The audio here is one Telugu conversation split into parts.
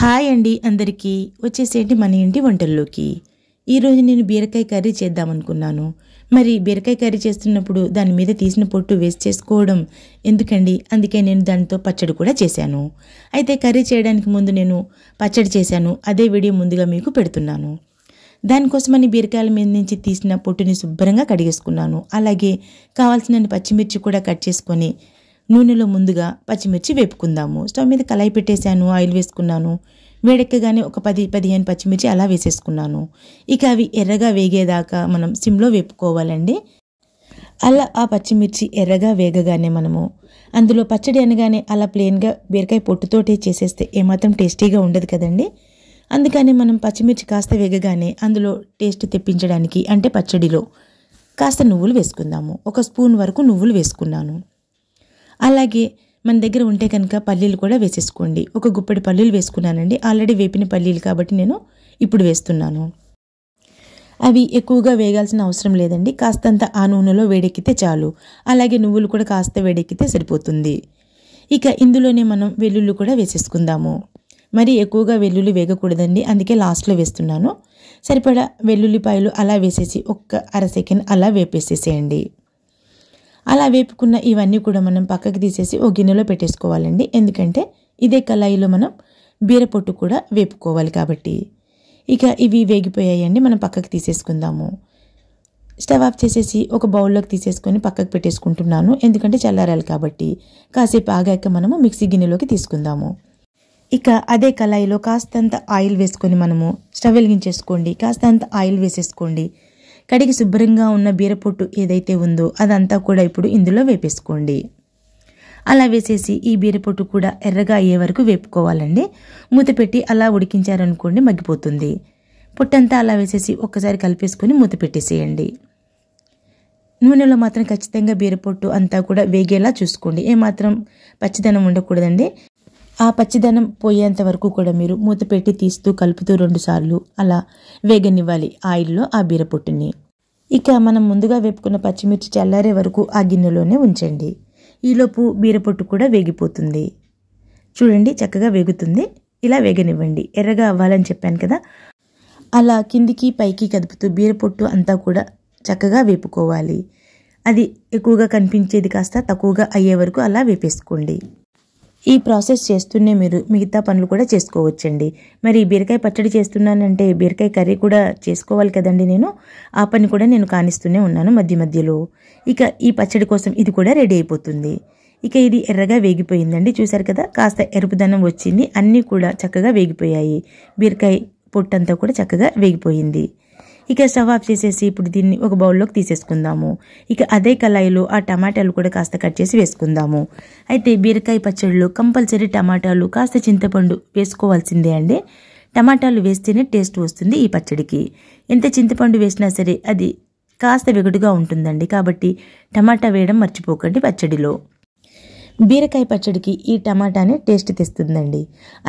హాయ్ అండి అందరికీ వచ్చేసేంటి మన ఇంటి వంటల్లోకి ఈరోజు నేను బీరకాయ కర్రీ చేద్దాం అనుకున్నాను మరి బీరకాయ కర్రీ చేస్తున్నప్పుడు దాని మీద తీసిన పొట్టు వేస్ట్ చేసుకోవడం ఎందుకండి అందుకే నేను దానితో పచ్చడి కూడా చేశాను అయితే కర్రీ చేయడానికి ముందు నేను పచ్చడి చేశాను అదే వీడియో ముందుగా మీకు పెడుతున్నాను దానికోసమని బీరకాయల మీద నుంచి తీసిన పొట్టుని శుభ్రంగా కడిగేసుకున్నాను అలాగే కావాల్సిన పచ్చిమిర్చి కూడా కట్ చేసుకొని నూనెలో ముందుగా పచ్చిమిర్చి వేపుకుందాము స్టవ్ మీద కళాయి పెట్టేశాను ఆయిల్ వేసుకున్నాను వేడెక్కగానే ఒక పది పదిహేను పచ్చిమిర్చి అలా వేసేసుకున్నాను ఇక అవి ఎర్రగా వేగేదాకా మనం సిమ్లో వేపుకోవాలండి అలా ఆ పచ్చిమిర్చి ఎర్రగా వేగగానే మనము అందులో పచ్చడి అనగానే అలా ప్లెయిన్గా బీరకాయ పొట్టుతోటే చేసేస్తే ఏమాత్రం టేస్టీగా ఉండదు కదండి అందుకని మనం పచ్చిమిర్చి కాస్త వేగగానే అందులో టేస్ట్ తెప్పించడానికి అంటే పచ్చడిలో కాస్త నువ్వులు వేసుకుందాము ఒక స్పూన్ వరకు నువ్వులు వేసుకున్నాను అలాగే మన దగ్గర ఉంటే కనుక పల్లీలు కూడా వేసేసుకోండి ఒక గుప్పెడు పల్లీలు వేసుకున్నానండి ఆల్రెడీ వేపిన పల్లీలు కాబట్టి నేను ఇప్పుడు వేస్తున్నాను అవి ఎక్కువగా వేగాల్సిన అవసరం లేదండి కాస్తంత ఆ నూనెలో వేడెక్కితే చాలు అలాగే నువ్వులు కూడా కాస్త వేడెక్కితే సరిపోతుంది ఇక ఇందులోనే మనం వెల్లుల్లి కూడా వేసేసుకుందాము మరి ఎక్కువగా వెల్లుల్లి వేగకూడదండి అందుకే లాస్ట్లో వేస్తున్నాను సరిపడా వెల్లుల్లిపాయలు అలా వేసేసి ఒక్క అర సెకండ్ అలా వేపేసేసేయండి అలా వేపుకున్న ఇవన్నీ కూడా మనం పక్కకి తీసేసి ఓ గిన్నెలో పెట్టేసుకోవాలండి ఎందుకంటే ఇదే కళాయిలో మనం బీరపొట్టు కూడా వేపుకోవాలి కాబట్టి ఇక ఇవి వేగిపోయాయండి మనం పక్కకు తీసేసుకుందాము స్టవ్ ఆఫ్ చేసేసి ఒక బౌల్లోకి తీసేసుకొని పక్కకు పెట్టేసుకుంటున్నాను ఎందుకంటే చల్లారాలి కాబట్టి కాసేపు ఆగాక మనము మిక్సీ గిన్నెలోకి తీసుకుందాము ఇక అదే కళాయిలో కాస్తంత ఆయిల్ వేసుకొని మనము స్టవ్ వెలిగించేసుకోండి కాస్తంత ఆయిల్ వేసేసుకోండి కడిగి శుభ్రంగా ఉన్న బీరపొట్టు ఏదైతే ఉందో అదంతా కూడా ఇప్పుడు ఇందులో వేపేసుకోండి అలా వేసేసి ఈ బీరపొట్టు కూడా ఎర్రగా అయ్యే వరకు వేపుకోవాలండి మూత పెట్టి అలా ఉడికించారనుకోండి మగ్గిపోతుంది పొట్టంతా అలా వేసేసి ఒక్కసారి కలిపేసుకొని మూత పెట్టేసేయండి నూనెలో మాత్రం ఖచ్చితంగా బీరపొట్టు అంతా కూడా వేగేలా చూసుకోండి ఏమాత్రం పచ్చిదనం ఉండకూడదండి ఆ పచ్చిదనం పోయేంత వరకు కూడా మీరు మూత పెట్టి తీస్తూ కలుపుతూ రెండుసార్లు అలా వేగనివ్వాలి ఆయిల్లో ఆ బీరపొట్టుని ఇక మనం ముందుగా వేపుకున్న పచ్చిమిర్చి చల్లారే వరకు ఆ గిన్నెలోనే ఉంచండి ఈలోపు బీరపొట్టు కూడా వేగిపోతుంది చూడండి చక్కగా వేగుతుంది ఇలా వేగనివ్వండి ఎర్రగా అవ్వాలని చెప్పాను కదా అలా కిందికి పైకి కదుపుతూ బీరపొట్టు అంతా కూడా చక్కగా వేపుకోవాలి అది ఎక్కువగా కనిపించేది కాస్త తక్కువగా అయ్యే వరకు అలా వేపేసుకోండి ఈ ప్రాసెస్ చేస్తూనే మీరు మిగతా పనులు కూడా చేసుకోవచ్చండి మరి బీరకాయ పచ్చడి చేస్తున్నానంటే బీరకాయ కర్రీ కూడా చేసుకోవాలి కదండి నేను ఆ పని కూడా నేను కానిస్తూనే ఉన్నాను మధ్య మధ్యలో ఇక ఈ పచ్చడి కోసం ఇది కూడా రెడీ అయిపోతుంది ఇక ఇది ఎర్రగా వేగిపోయిందండి చూశారు కదా కాస్త ఎరుపుదనం వచ్చింది అన్నీ కూడా చక్కగా వేగిపోయాయి బీరకాయ పొట్టంతా కూడా చక్కగా వేగిపోయింది ఇక స్టవ్ ఆఫ్ చేసేసి ఇప్పుడు దీన్ని ఒక బౌల్లోకి తీసేసుకుందాము ఇక అదే కళాయిలో ఆ టమాటాలు కూడా కాస్త కట్ చేసి వేసుకుందాము అయితే బీరకాయ పచ్చడిలో కంపల్సరీ టమాటాలు కాస్త చింతపండు వేసుకోవాల్సిందే అండి టమాటాలు వేస్తేనే టేస్ట్ వస్తుంది ఈ పచ్చడికి ఎంత చింతపండు వేసినా సరే అది కాస్త వెగుడుగా ఉంటుందండి కాబట్టి టమాటా వేయడం మర్చిపోకండి పచ్చడిలో బీరకాయ పచ్చడికి ఈ టమాటానే టేస్ట్ తెస్తుందండి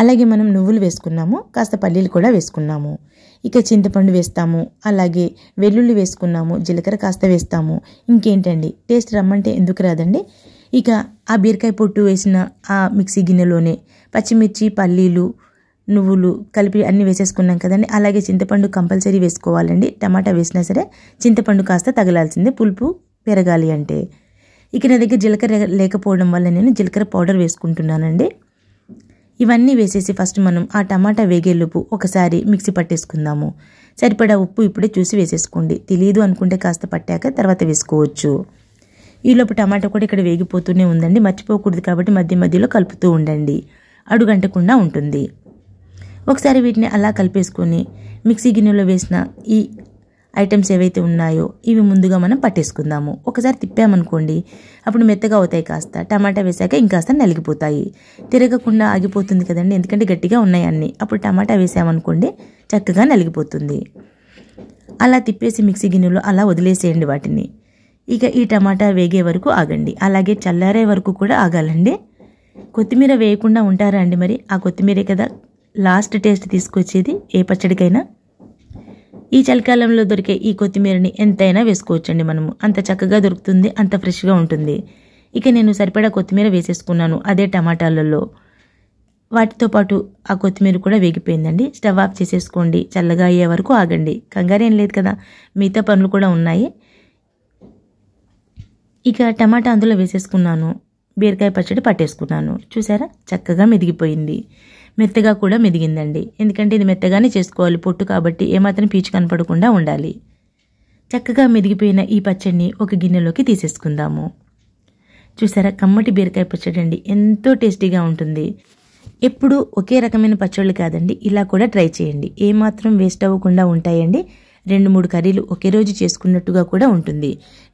అలాగే మనం నువ్వులు వేసుకున్నాము కాస్త పల్లీలు కూడా వేసుకున్నాము ఇక చింతపండు వేస్తాము అలాగే వెల్లుల్లి వేసుకున్నాము జీలకర్ర కాస్త వేస్తాము ఇంకేంటండి టేస్ట్ రమ్మంటే ఎందుకు రాదండి ఇక ఆ బీరకాయ పొట్టు వేసిన ఆ మిక్సీ గిన్నెలోనే పచ్చిమిర్చి పల్లీలు నువ్వులు కలిపి అన్నీ వేసేసుకున్నాం కదండి అలాగే చింతపండు కంపల్సరీ వేసుకోవాలండి టమాటా వేసినా సరే చింతపండు కాస్త తగలాల్సిందే పులుపు పెరగాలి అంటే ఇక నా దగ్గర జీలకర్ర లేకపోవడం వల్ల నేను జీలకర్ర పౌడర్ వేసుకుంటున్నానండి ఇవన్నీ వేసేసి ఫస్ట్ మనం ఆ టమాటా వేగేలోపు ఒకసారి మిక్సీ పట్టేసుకుందాము సరిపడా ఉప్పు ఇప్పుడే చూసి వేసేసుకోండి తెలియదు అనుకుంటే కాస్త పట్టాక తర్వాత వేసుకోవచ్చు ఈలోపు టమాటా కూడా ఇక్కడ వేగిపోతూనే ఉందండి మర్చిపోకూడదు కాబట్టి మధ్య మధ్యలో కలుపుతూ ఉండండి అడుగంటకుండా ఉంటుంది ఒకసారి వీటిని అలా కలిపేసుకొని మిక్సీ గిన్నెలో వేసిన ఈ ఐటమ్స్ ఏవైతే ఉన్నాయో ఇవి ముందుగా మనం పట్టేసుకుందాము ఒకసారి తిప్పామనుకోండి అప్పుడు మెత్తగా అవుతాయి కాస్త టమాటా వేసాక ఇంకాస్త నలిగిపోతాయి తిరగకుండా ఆగిపోతుంది కదండి ఎందుకంటే గట్టిగా ఉన్నాయి అన్నీ అప్పుడు టమాటా వేసామనుకోండి చక్కగా నలిగిపోతుంది అలా తిప్పేసి మిక్సీ గిన్నెలో అలా వదిలేసేయండి వాటిని ఇక ఈ టమాటా వేగే వరకు ఆగండి అలాగే చల్లారే వరకు కూడా ఆగాలండి కొత్తిమీర వేయకుండా ఉంటారా అండి మరి ఆ కొత్తిమీరే కదా లాస్ట్ టేస్ట్ తీసుకొచ్చేది ఏ పచ్చడికైనా ఈ చలికాలంలో దొరికే ఈ కొత్తిమీరని ఎంతైనా వేసుకోవచ్చండి మనము అంత చక్కగా దొరుకుతుంది అంత ఫ్రెష్గా ఉంటుంది ఇక నేను సరిపడా కొత్తిమీర వేసేసుకున్నాను అదే టమాటాలలో వాటితో పాటు ఆ కొత్తిమీర కూడా వేగిపోయిందండి స్టవ్ ఆఫ్ చేసేసుకోండి చల్లగా అయ్యే వరకు ఆగండి కంగారేం లేదు కదా మిగతా పనులు కూడా ఉన్నాయి ఇక టమాటా అందులో వేసేసుకున్నాను బీరకాయ పచ్చడి పట్టేసుకున్నాను చూసారా చక్కగా మెదిగిపోయింది మెత్తగా కూడా మెదిగిందండి ఎందుకంటే ఇది మెత్తగానే చేసుకోవాలి పొట్టు కాబట్టి ఏమాత్రం పీచు కనపడకుండా ఉండాలి చక్కగా మెదిగిపోయిన ఈ పచ్చడిని ఒక గిన్నెలోకి తీసేసుకుందాము చూసారా కమ్మటి బీరకాయ పచ్చడి అండి ఎంతో టేస్టీగా ఉంటుంది ఎప్పుడూ ఒకే రకమైన పచ్చళ్ళు కాదండి ఇలా కూడా ట్రై చేయండి ఏమాత్రం వేస్ట్ అవ్వకుండా ఉంటాయండి రెండు మూడు కర్రీలు ఒకే రోజు చేసుకున్నట్టుగా కూడా ఉంటుంది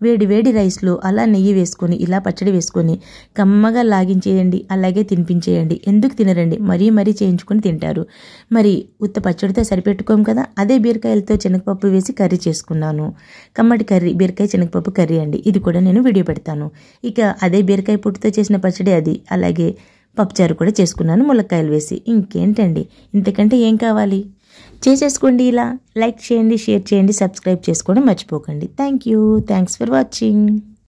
వేడి వేడి రైస్లో అలా నెయ్యి వేసుకొని ఇలా పచ్చడి వేసుకొని కమ్మగా లాగించేయండి అలాగే తినిపించేయండి ఎందుకు తినరండి మరీ మరీ చేయించుకొని తింటారు మరి ఉత్త పచ్చడితో సరిపెట్టుకోం కదా అదే బీరకాయలతో శనగపప్పు వేసి కర్రీ చేసుకున్నాను కమ్మటి కర్రీ బీరకాయ శనగపప్పు కర్రీ అండి ఇది కూడా నేను వీడియో పెడతాను ఇక అదే బీరకాయ పుట్టుతో చేసిన పచ్చడి అది అలాగే పప్పుచారు కూడా చేసుకున్నాను ములక్కాయలు వేసి ఇంకేంటండి ఇంతకంటే ఏం కావాలి చేసేసుకోండి ఇలా లైక్ చేయండి షేర్ చేయండి సబ్స్క్రైబ్ చేసుకోవడం మర్చిపోకండి thank you thanks for watching